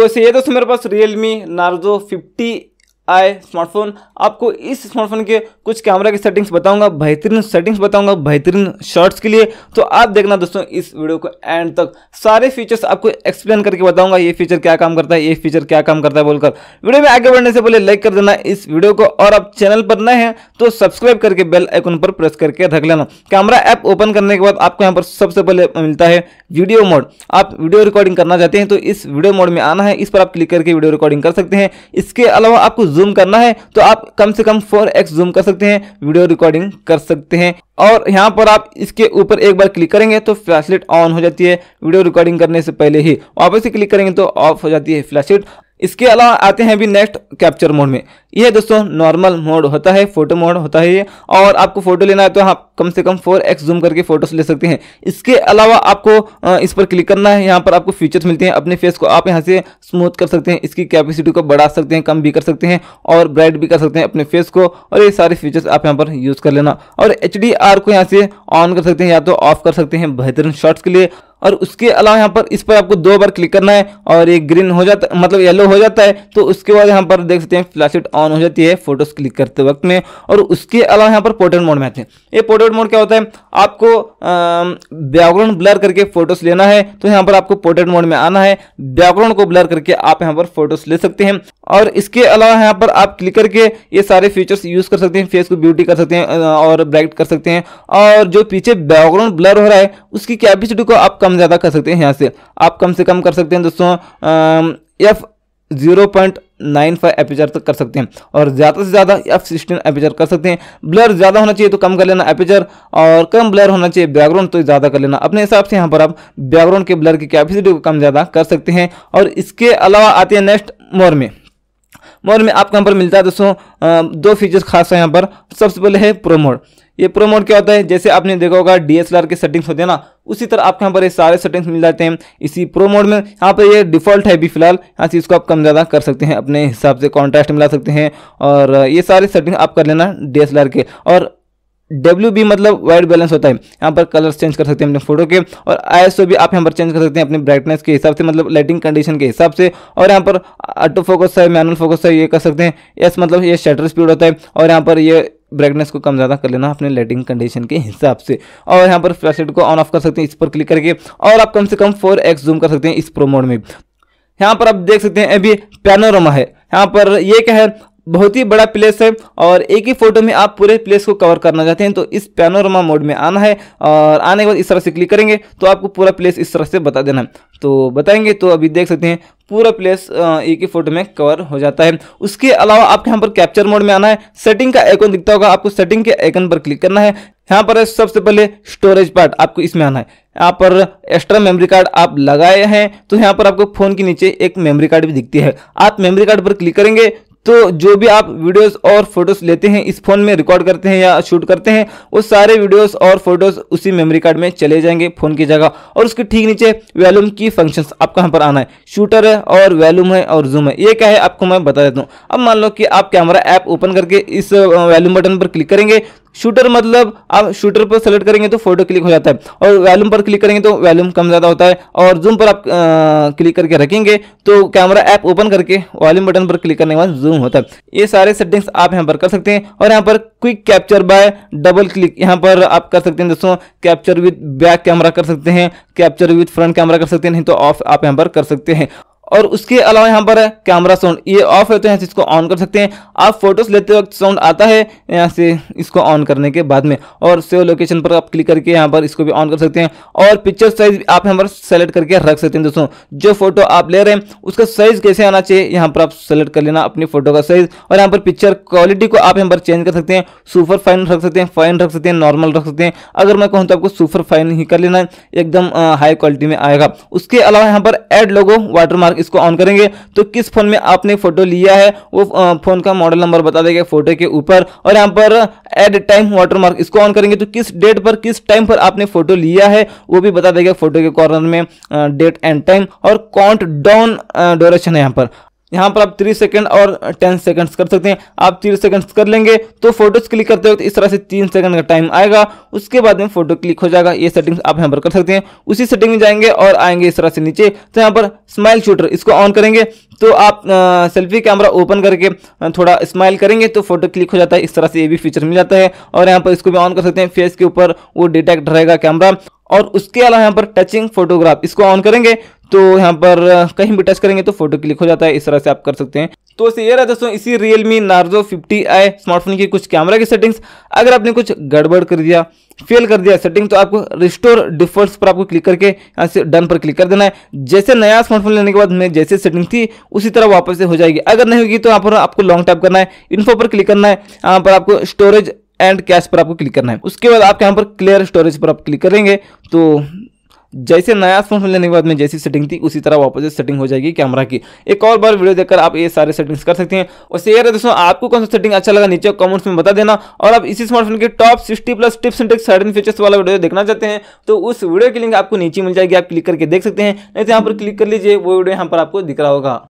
तो ऐसे ये दोस्तों मेरे पास रियल मी नार्जो फिफ्टी आए स्मार्टफोन आपको इस स्मार्टफोन के कुछ कैमरा की सेटिंग्स बताऊंगा बेहतरीन सेटिंग्स बताऊंगा बेहतरीन शॉर्ट्स के लिए तो आप देखना दोस्तों इस वीडियो को एंड तक सारे फीचर्स आपको एक्सप्लेन करके बताऊंगा ये फीचर क्या काम करता है ये फीचर क्या काम करता है बोलकर वीडियो में आगे बढ़ने से पहले लाइक कर देना इस वीडियो को और आप चैनल पर नए हैं तो सब्सक्राइब करके बेल आइकन पर प्रेस करके रख लेना कैमरा ऐप ओपन करने के बाद आपको यहाँ पर सबसे पहले मिलता है वीडियो मोड आप वीडियो रिकॉर्डिंग करना चाहते हैं तो इस वीडियो मोड में आना है इस पर आप क्लिक करके वीडियो रिकॉर्डिंग कर सकते हैं इसके अलावा आपको जूम करना है तो आप कम से कम फोर एक्स जूम कर सकते हैं वीडियो रिकॉर्डिंग कर सकते हैं और यहाँ पर आप इसके ऊपर एक बार क्लिक करेंगे तो फ्लैशलाइट ऑन हो जाती है वीडियो रिकॉर्डिंग करने से पहले ही वापस से क्लिक करेंगे तो ऑफ हो जाती है फ्लैशलाइट इसके अलावा आते हैं अभी नेक्स्ट कैप्चर मोड में यह दोस्तों नॉर्मल मोड होता है फोटो मोड होता है ये और आपको फोटो लेना है तो आप कम से कम फोर एक्स जूम करके फोटोस ले सकते हैं इसके अलावा आपको इस पर क्लिक करना है यहाँ पर आपको फीचर्स मिलते हैं अपने फेस को आप यहाँ से स्मूथ कर सकते हैं इसकी कैपेसिटी को बढ़ा सकते हैं कम भी कर सकते हैं और ब्राइट भी कर सकते हैं अपने फेस को और ये सारे फीचर्स आप यहाँ पर यूज़ कर लेना और एच को यहाँ से ऑन कर सकते हैं या तो ऑफ कर सकते हैं बेहतरीन शॉर्ट्स के लिए और उसके अलावा यहाँ पर इस पर आपको दो बार क्लिक करना है और ये ग्रीन हो जाता मतलब येलो हो जाता है तो उसके बाद यहाँ पर देख सकते हैं फ्लैशलाइट ऑन हो जाती है फोटोज क्लिक करते वक्त में और उसके अलावा यहाँ पर पोर्ट्रेट मोड में आते हैं ये पोर्ट्रेट मोड क्या होता है आपको बैकग्राउंड ब्लर करके फोटोज लेना है तो यहाँ पर आपको पोर्ट्रेट मोड में आना है बैकग्राउंड को ब्लर करके आप यहाँ पर फोटोज ले सकते हैं और इसके अलावा यहाँ पर आप क्लिक करके ये सारे फीचर्स यूज कर सकते हैं फेस को ब्यूटी कर सकते हैं और ब्राइट कर सकते हैं और जो पीछे बैकग्राउंड ब्लर हो रहा है उसकी कैपेसिटी को आप कम कम ज़्यादा कर सकते हैं यहाँ से आप कम से कम कर सकते हैं दोस्तों F zero point nine five aperture तक कर सकते हैं और ज़्यादा से ज़्यादा एफ सिक्सटीन एपिचर कर सकते हैं ब्लर ज़्यादा होना चाहिए तो कम कर लेना एपिचर और कम ब्लर होना चाहिए बैकग्राउंड तो ज़्यादा कर लेना अपने हिसाब से यहाँ पर आप बैकग्राउंड के ब्लर की कैपेसिटी को कम ज़्यादा कर सकते हैं और इसके अलावा आते हैं नेक्स्ट मोर में मोर में आपको यहाँ पर मिलता है दोस्तों दो फीचर्स खास है यहाँ पर सबसे पहले है प्रोमोड ये प्रोमोड क्या होता है जैसे आपने देखा होगा डीएसएलआर की सेटिंग्स होते हैं ना उसी तरह आपके यहाँ पर ये सारे सेटिंग्स मिल जाते हैं इसी प्रो मोड में यहाँ पर ये डिफॉल्ट है भी फिलहाल यहाँ से इसको आप कम ज़्यादा कर सकते हैं अपने हिसाब से कॉन्ट्रास्ट मिला सकते हैं और ये सारे सेटिंग आप कर लेना डी के और डब्ल्यू बी मतलब वाइट बैलेंस होता है यहाँ पर कलर चेंज कर सकते हैं अपने फोटो के और आई भी आप यहाँ पर चेंज कर सकते हैं अपने ब्राइटनेस के हिसाब से मतलब लाइटिंग कंडीशन के हिसाब से और यहाँ पर ऑटो फोकस है मैनुअल फोकस है ये कर सकते हैं यस मतलब ये शटर स्पीड होता है और यहाँ पर ये ब्राइटनेस को कम ज़्यादा कर लेना अपने लाइटिंग कंडीशन के हिसाब से और यहाँ पर फ्लैशलाइट को ऑन ऑफ कर सकते हैं इस पर क्लिक करके और आप कम से कम फोर एक्स जूम कर सकते हैं इस प्रो मोड में यहाँ पर आप देख सकते हैं अभी पैनोरमा है यहाँ पर ये क्या है बहुत ही बड़ा प्लेस है और एक ही फोटो में आप पूरे प्लेस को कवर करना चाहते हैं तो इस पैनोरमा मोड में आना है और आने के बाद इस तरह से क्लिक करेंगे तो आपको पूरा प्लेस इस तरह से बता देना है तो बताएंगे तो अभी देख सकते हैं पूरा प्लेस एक ही फोटो में कवर हो जाता है उसके अलावा आपके यहाँ पर कैप्चर मोड में आना है सेटिंग का आइकन दिखता होगा आपको सेटिंग के आइकन पर क्लिक करना है यहाँ पर सबसे पहले स्टोरेज पार्ट आपको इसमें आना है यहाँ पर एक्स्ट्रा मेमोरी कार्ड आप लगाए हैं तो यहाँ पर आपको फोन के नीचे एक मेमोरी कार्ड भी दिखती है आप मेमोरी कार्ड पर क्लिक करेंगे तो जो भी आप वीडियोस और फोटोज लेते हैं इस फोन में रिकॉर्ड करते हैं या शूट करते हैं वो सारे वीडियोस और फोटोज उसी मेमोरी कार्ड में चले जाएंगे फोन की जगह और उसके ठीक नीचे वैल्यूम की फंक्शंस आप कहाँ पर आना है शूटर है और वैल्यूम है और जूम है ये क्या है आपको मैं बता देता हूँ अब मान लो कि आप कैमरा ऐप ओपन करके इस वैल्यूम बटन पर क्लिक करेंगे शूटर मतलब आप शूटर पर सेलेक्ट करेंगे तो फोटो क्लिक हो जाता है और वैल्यूम पर क्लिक करेंगे तो वैल्यूम कम ज़्यादा होता है और जूम पर आप आ, क्लिक करके रखेंगे तो कैमरा ऐप ओपन करके वॉल्यूम बटन पर क्लिक करने के बाद जूम होता है ये सारे सेटिंग्स आप यहाँ पर कर सकते हैं और यहाँ पर quick capture by double click यहाँ पर आप कर सकते हैं दोस्तों कैप्चर विथ बैक कैमरा कर सकते हैं कैप्चर विथ फ्रंट कैमरा कर सकते हैं नहीं तो ऑफ आप यहाँ पर कर सकते हैं और उसके अलावा यहाँ पर कैमरा साउंड ये ऑफ है तो यहाँ से इसको ऑन कर सकते हैं आप फोटोज लेते वक्त साउंड आता है यहाँ से इसको ऑन करने के बाद में और सेव लोकेशन पर आप क्लिक करके यहाँ पर इसको भी ऑन कर सकते हैं और पिक्चर साइज आप यहाँ पर सेलेक्ट करके रख सकते हैं दोस्तों जो फोटो आप ले रहे हैं उसका साइज कैसे आना चाहिए यहाँ पर आप सेलेक्ट कर लेना अपनी फोटो का साइज और यहाँ पर पिक्चर क्वालिटी को आप यहाँ पर चेंज कर सकते हैं सुपर फाइन रख सकते हैं फाइन रख सकते हैं नॉर्मल रख सकते हैं अगर मैं कहूँ तो आपको सुपर फाइन ही कर लेना एकदम हाई क्वालिटी में आएगा उसके अलावा यहाँ पर एड लोगो वाटर मार्क इसको ऑन करेंगे तो किस फोन में आपने फोटो लिया है वो फोन का मॉडल नंबर बता देगा फोटो के ऊपर और यहाँ पर एड टाइम वाटरमार्क इसको ऑन करेंगे तो किस डेट पर किस टाइम पर आपने फोटो लिया है वो भी बता देगा फोटो के कॉर्नर में डेट एंड टाइम और काउंट डाउन ड्योरेशन है यहाँ पर यहाँ पर आप तीस सेकंड और टेन सेकंड्स कर सकते हैं आप तीस सेकंड्स कर लेंगे तो फोटोज क्लिक करते वक्त इस तरह से तीन सेकंड का टाइम आएगा उसके बाद में फोटो क्लिक हो जाएगा ये सेटिंग्स आप यहाँ पर कर सकते हैं उसी सेटिंग में जाएंगे और आएंगे इस तरह से नीचे तो यहाँ पर स्माइल शूटर इसको ऑन करेंगे तो आप सेल्फी कैमरा ओपन करके थोड़ा स्माइल करेंगे तो फोटो क्लिक हो जाता है इस तरह से ये भी फीचर मिल जाता है और यहाँ पर इसको भी ऑन कर सकते हैं फेस के ऊपर वो डिटेक्ट रहेगा कैमरा और उसके अलावा यहाँ पर टचिंग फोटोग्राफ इसको ऑन करेंगे तो यहाँ पर कहीं भी टच करेंगे तो फोटो क्लिक हो जाता है इस तरह से आप कर सकते हैं तो वैसे ये रहा दोस्तों इसी रियलमी नार्जो 50i स्मार्टफोन की कुछ कैमरा की सेटिंग्स अगर आपने कुछ गड़बड़ कर दिया फेल कर दिया सेटिंग तो आपको रिस्टोर डिफॉल्ट्स पर आपको क्लिक करके यहाँ से डन पर क्लिक कर देना है जैसे नया स्मार्टफोन लेने के बाद में जैसे सेटिंग थी उसी तरह वापस से हो जाएगी अगर नहीं होगी तो यहाँ पर आपको लॉन्ग टाइप करना है इन्फो पर क्लिक करना है यहाँ पर आपको स्टोरेज एंड कैश पर आपको क्लिक करना है उसके बाद आप यहाँ पर क्लियर स्टोरेज पर आप क्लिक करेंगे तो जैसे नया स्मार्टफोन लेने के बाद में जैसी सेटिंग थी उसी तरह वापस सेटिंग हो जाएगी कैमरा की एक और बार वीडियो देखकर आप ये सारे सेटिंग्स कर सकते हैं और शेयर है दोस्तों आपको कौन सा सेटिंग अच्छा लगा नीचे कमेंट्स में बता देना और आप इसी स्मार्टफोन के top sixty plus tips and certain features वाला वीडियो देखना चाहते हैं तो उस वीडियो की लिंक आपको नीचे मिल जाएगी आप क्लिक करके देख सकते हैं नहीं तो यहाँ पर क्लिक कर लीजिए वो वीडियो यहाँ पर आपको दिख रहा होगा